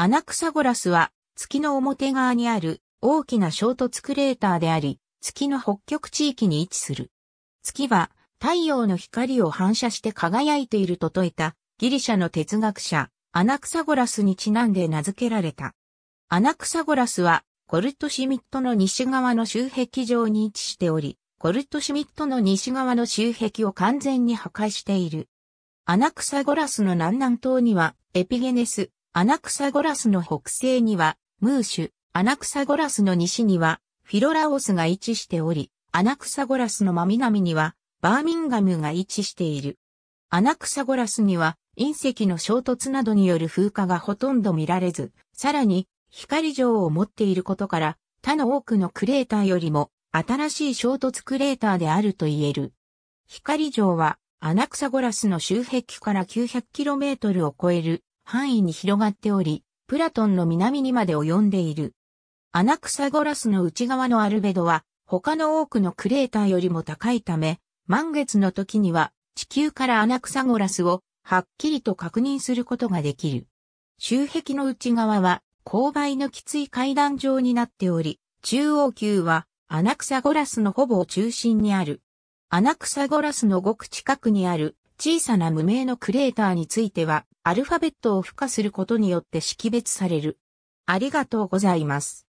アナクサゴラスは月の表側にある大きな衝突クレーターであり、月の北極地域に位置する。月は太陽の光を反射して輝いていると説いたギリシャの哲学者アナクサゴラスにちなんで名付けられた。アナクサゴラスはコルトシミットの西側の周壁上に位置しており、コルトシミットの西側の周壁を完全に破壊している。アナクサゴラスの南南東にはエピゲネス、アナクサゴラスの北西には、ムーシュ、アナクサゴラスの西には、フィロラオスが位置しており、アナクサゴラスの真南には、バーミンガムが位置している。アナクサゴラスには、隕石の衝突などによる風化がほとんど見られず、さらに、光状を持っていることから、他の多くのクレーターよりも、新しい衝突クレーターであると言える。光城は、アナクサゴラスの周壁から 900km を超える範囲に広がっており、プラトンの南にまで及んでいる。アナクサゴラスの内側のアルベドは、他の多くのクレーターよりも高いため、満月の時には地球からアナクサゴラスをはっきりと確認することができる。周壁の内側は勾配のきつい階段状になっており、中央級はアナクサゴラスのほぼ中心にある。アナクサゴラスのごく近くにある小さな無名のクレーターについては、アルファベットを付加することによって識別される。ありがとうございます。